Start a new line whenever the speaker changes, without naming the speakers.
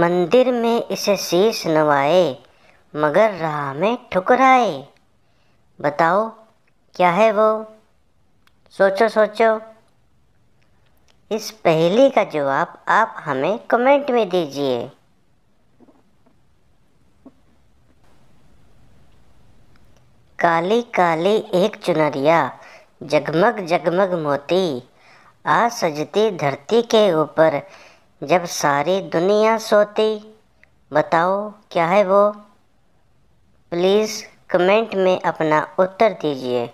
मंदिर में इसे शीस नवाए मगर राह में ठुकराए बताओ क्या है वो सोचो सोचो इस पहली का जवाब आप हमें कमेंट में दीजिए काली काली एक चुनरिया जगमग जगमग मोती आ सजती धरती के ऊपर जब सारी दुनिया सोती बताओ क्या है वो प्लीज़ कमेंट में अपना उत्तर दीजिए